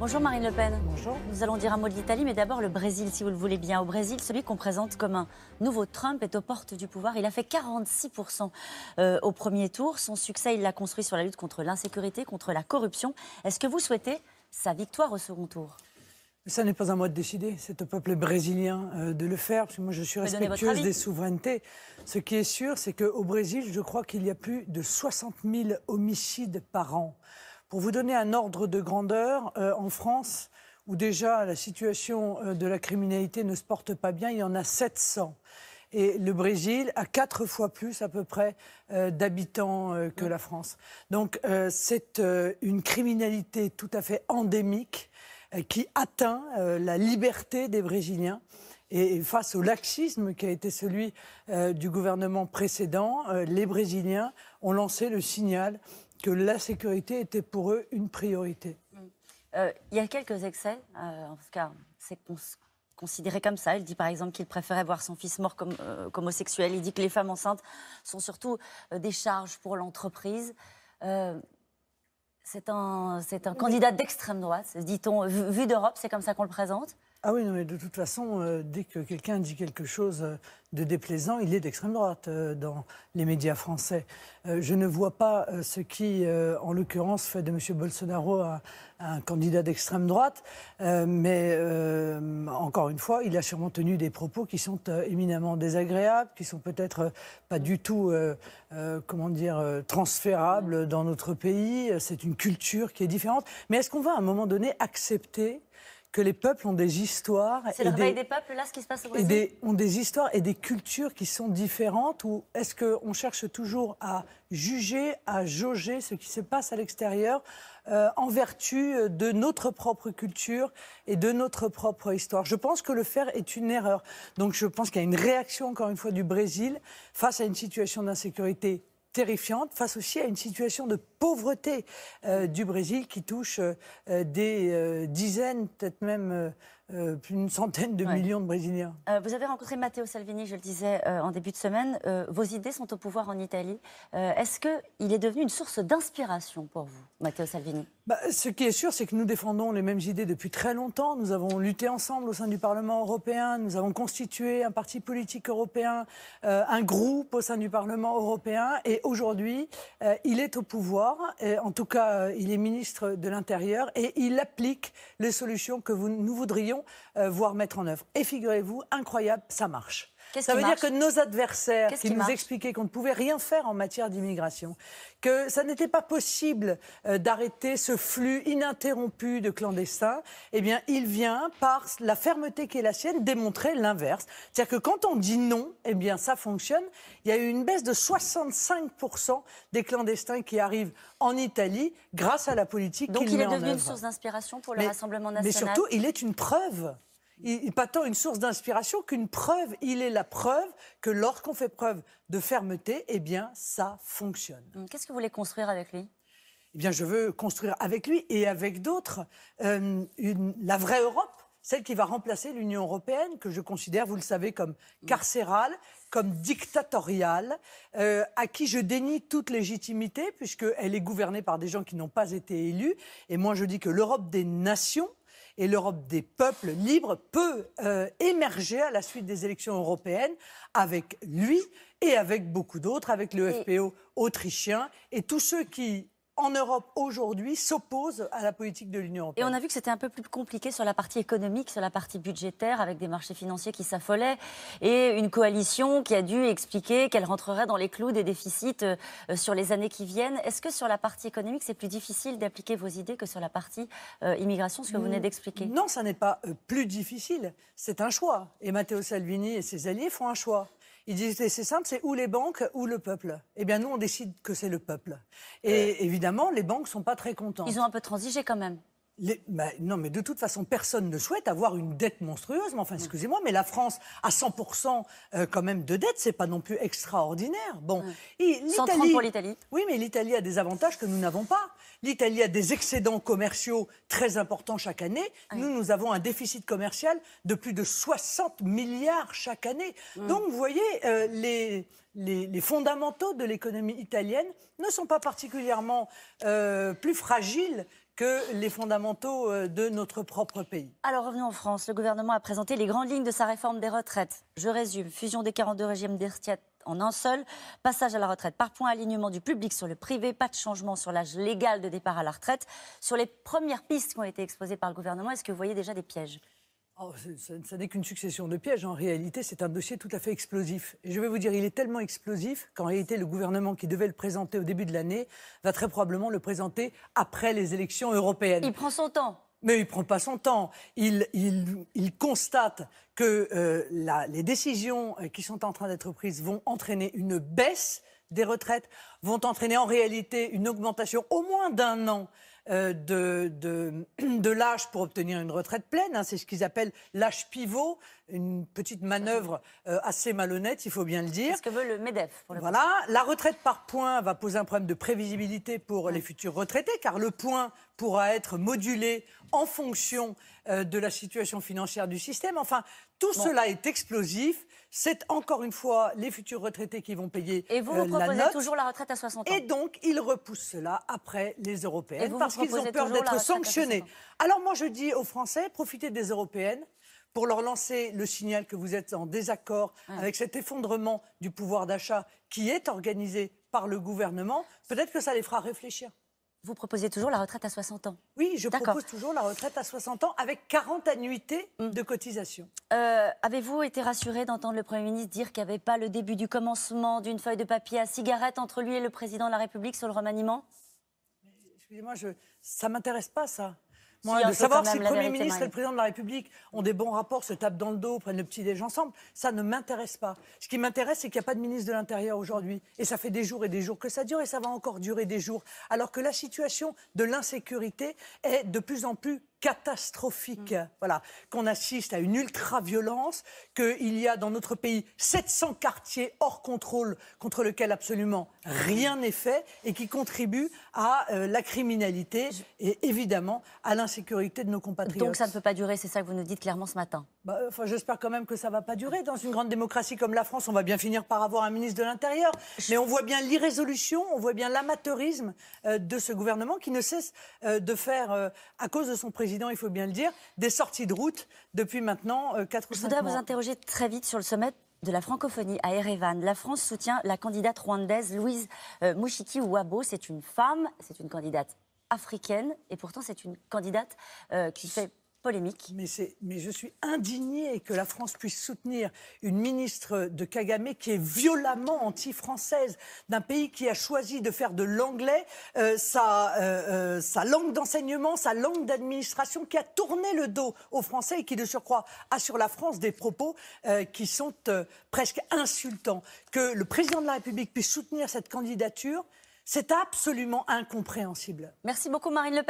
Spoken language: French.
Bonjour Marine Le Pen. Bonjour. Nous allons dire un mot de l'Italie, mais d'abord le Brésil, si vous le voulez bien. Au Brésil, celui qu'on présente comme un nouveau Trump est aux portes du pouvoir. Il a fait 46% euh, au premier tour. Son succès, il l'a construit sur la lutte contre l'insécurité, contre la corruption. Est-ce que vous souhaitez sa victoire au second tour ça n'est pas à moi de décider, c'est au peuple brésilien euh, de le faire, moi je suis respectueuse des souverainetés. Ce qui est sûr, c'est qu'au Brésil, je crois qu'il y a plus de 60 000 homicides par an. Pour vous donner un ordre de grandeur, euh, en France, où déjà la situation euh, de la criminalité ne se porte pas bien, il y en a 700. Et le Brésil a quatre fois plus à peu près euh, d'habitants que la France. Donc c'est une criminalité tout à fait endémique qui atteint la liberté des Brésiliens et face au laxisme qui a été celui du gouvernement précédent, les Brésiliens ont lancé le signal que la sécurité était pour eux une priorité. Mm. Euh, il y a quelques excès, euh, en tout cas, c'est considéré comme ça. Il dit par exemple qu'il préférait voir son fils mort comme euh, homosexuel. Il dit que les femmes enceintes sont surtout des charges pour l'entreprise. c'est un, candidat d'extrême droite, dit-on. vu d'Europe, c'est comme ça qu'on le présente. Ah oui, mais de toute façon, euh, dès que quelqu'un dit quelque chose euh, de déplaisant, il est d'extrême droite euh, dans les médias français. je ne vois pas ce qui, en l'occurrence, fait de M. Bolsonaro un, un candidat d'extrême droite, mais encore une fois, il a sûrement tenu des propos qui sont éminemment désagréables, qui sont peut-être pas du tout, comment dire, transférables dans notre pays. C'est une culture qui est différente. Mais est-ce qu'on va à un moment donné accepter que les peuples ont des histoires. et des, Ont des histoires et des cultures qui sont différentes Ou est-ce qu'on cherche toujours à juger, à jauger ce qui se passe à l'extérieur euh, en vertu euh, de notre propre culture et de notre propre histoire Je pense que le faire est une erreur. Donc je pense qu'il y a une réaction, encore une fois, du Brésil face à une situation d'insécurité terrifiante face aussi à une situation de pauvreté euh, du Brésil qui touche euh, euh, des dizaines, peut-être même une euh, plus d'une centaine de millions de Brésiliens. Euh, vous avez rencontré Matteo Salvini, je le disais euh, en début de semaine. vos idées sont au pouvoir en Italie. Est-ce qu'il est devenu une source d'inspiration pour vous, Matteo Salvini bah, Ce qui est sûr, c'est que nous défendons les mêmes idées depuis très longtemps. Nous avons lutté ensemble au sein du Parlement européen. Nous avons constitué un parti politique européen, un groupe au sein du Parlement européen. Et aujourd'hui, il est au pouvoir. Et en tout cas, il est ministre de l'Intérieur et il applique les solutions que vous, nous voudrions euh, voire mettre en œuvre. Et figurez-vous, incroyable, ça marche ça veut dire que nos adversaires qui, nous expliquaient qu'on ne pouvait rien faire en matière d'immigration, que ça n'était pas possible euh, d'arrêter ce flux ininterrompu de clandestins, eh bien, il vient par la fermeté qui est la sienne démontrer l'inverse. C'est-à-dire que quand on dit non, eh bien, ça fonctionne. Il y a eu une baisse de 65% des clandestins qui arrivent en Italie grâce à la politique. Donc il, est devenu une source d'inspiration pour le Rassemblement national. Mais surtout, il est une preuve il, pas tant une source d'inspiration qu'une preuve. Il est la preuve que lorsqu'on fait preuve de fermeté, eh bien, ça fonctionne. Hum, qu'est-ce que vous voulez construire avec lui Eh bien, je veux construire avec lui et avec d'autres euh, la vraie Europe, celle qui va remplacer l'Union européenne, que je considère, vous le savez, comme hum. carcérale, comme dictatoriale, euh, à qui je dénie toute légitimité, puisqu'elle est gouvernée par des gens qui n'ont pas été élus. Et moi, je dis que l'Europe des nations et l'Europe des peuples libres peut euh, émerger à la suite des élections européennes avec lui et avec beaucoup d'autres, avec le FPO autrichien et tous ceux qui en Europe aujourd'hui s'oppose à la politique de l'Union européenne. Et on a vu que c'était un peu plus compliqué sur la partie économique, sur la partie budgétaire, avec des marchés financiers qui s'affolaient et une coalition qui a dû expliquer qu'elle rentrerait dans les clous des déficits euh, sur les années qui viennent. Est-ce que sur la partie économique, c'est plus difficile d'appliquer vos idées que sur la partie euh, immigration, ce que vous venez d'expliquer Non, ça n'est pas euh, plus difficile. C'est un choix. Et Matteo Salvini et ses alliés font un choix. Ils disent, c'est simple, c'est ou les banques ou le peuple. Eh bien, nous, on décide que c'est le peuple. Et euh. évidemment, les banques ne sont pas très contentes. Ils ont un peu transigé quand même non, mais de toute façon, personne ne souhaite avoir une dette monstrueuse. Mais enfin, excusez-moi, mais la France à 100% euh, quand même de dette, c'est pas non plus extraordinaire. Bon, 130 pour l'Italie. Oui, mais l'Italie a des avantages que nous n'avons pas. L'Italie a des excédents commerciaux très importants chaque année. Nous, nous avons un déficit commercial de plus de 60 milliards chaque année. Donc, vous voyez, euh, les, les, fondamentaux de l'économie italienne ne sont pas particulièrement euh, plus fragiles que les fondamentaux euh, de notre propre pays. Alors revenons en France. Le gouvernement a présenté les grandes lignes de sa réforme des retraites. Je résume. Fusion des 42 régimes des en un seul. Passage à la retraite par point, alignement du public sur le privé, pas de changement sur l'âge légal de départ à la retraite. Sur les premières pistes qui ont été exposées par le gouvernement, est-ce que vous voyez déjà des pièges Oh, ce ça n'est qu'une succession de pièges. En réalité, c'est un dossier tout à fait explosif. je vais vous dire, il est tellement explosif qu'en réalité, le gouvernement qui devait le présenter au début de l'année va très probablement le présenter après les élections européennes. Il prend son temps. Mais il ne prend pas son temps. Il, constate que euh, les décisions euh, qui sont en train d'être prises vont entraîner une baisse des retraites, vont entraîner en réalité une augmentation au moins d'un an euh, de, de, l'âge pour obtenir une retraite pleine. Hein. c'est ce qu'ils appellent l'âge pivot, une petite manœuvre euh, assez malhonnête, il faut bien le dire. ce que veut le MEDEF. voilà. La retraite par point va poser un problème de prévisibilité pour les futurs retraités, car le point pourra être modulé en fonction euh, de la situation financière du système. Enfin, tout cela est explosif. C'est encore une fois les futurs retraités qui vont payer Et vous, euh, vous toujours la retraite à 60 ans. Et donc, ils repoussent cela après les européennes parce qu'ils ont peur d'être sanctionnés. Alors moi, je dis aux Français, profitez des européennes pour leur lancer le signal que vous êtes en désaccord avec cet effondrement du pouvoir d'achat qui est organisé par le gouvernement. Peut-être que ça les fera réfléchir. Vous proposez toujours la retraite à 60 ans Oui, je propose toujours la retraite à 60 ans avec 40 annuités mm. de cotisation. Euh, avez-vous été rassuré d'entendre le Premier ministre dire qu'il n'y avait pas le début du commencement d'une feuille de papier à cigarette entre lui et le Président de la République sur le remaniement Excusez-moi, ça ne m'intéresse pas, ça. Moi, de savoir si le Premier ministre et le Président de la République ont des bons rapports, se tapent dans le dos, prennent le petit déjeuner ensemble, ça ne m'intéresse pas. Ce qui m'intéresse, c'est qu'il n'y a pas de ministre de l'Intérieur aujourd'hui. Et ça fait des jours et des jours que ça dure et ça va encore durer des jours. Alors que la situation de l'insécurité est de plus en plus catastrophique. Mm. Voilà, qu'on assiste à une ultra-violence, qu'il y a dans notre pays 700 quartiers hors contrôle contre lesquels absolument rien n'est fait et qui contribuent à euh, la criminalité et évidemment à l'insécurité de nos compatriotes. Donc ça ne peut pas durer, c'est ça que vous nous dites clairement ce matin. Bah, euh, enfin, j'espère quand même que ça ne va pas durer. Dans une grande démocratie comme la France, on va bien finir par avoir un ministre de l'Intérieur. Mais on voit bien l'irrésolution, on voit bien l'amateurisme euh, de ce gouvernement qui ne cesse de faire, à cause de son président, il faut bien le dire, des sorties de route depuis maintenant euh, quatre 4 ou Je voudrais vous interroger très vite sur le sommet de la francophonie à Erevan. La France soutient la candidate rwandaise Louise euh, Mouchiki Ouabo. C'est une femme, c'est une candidate africaine et pourtant c'est une candidate euh, qui fait polémique. Mais, je suis indignée que la France puisse soutenir une ministre de Kagame qui est violemment anti-française, d'un pays qui a choisi de faire de l'anglais euh, euh, euh, sa, langue d'enseignement, sa langue d'administration, qui a tourné le dos aux Français et qui, de surcroît, a sur la France des propos qui sont presque insultants. Que le président de la République puisse soutenir cette candidature, c'est absolument incompréhensible. Merci beaucoup, Marine Le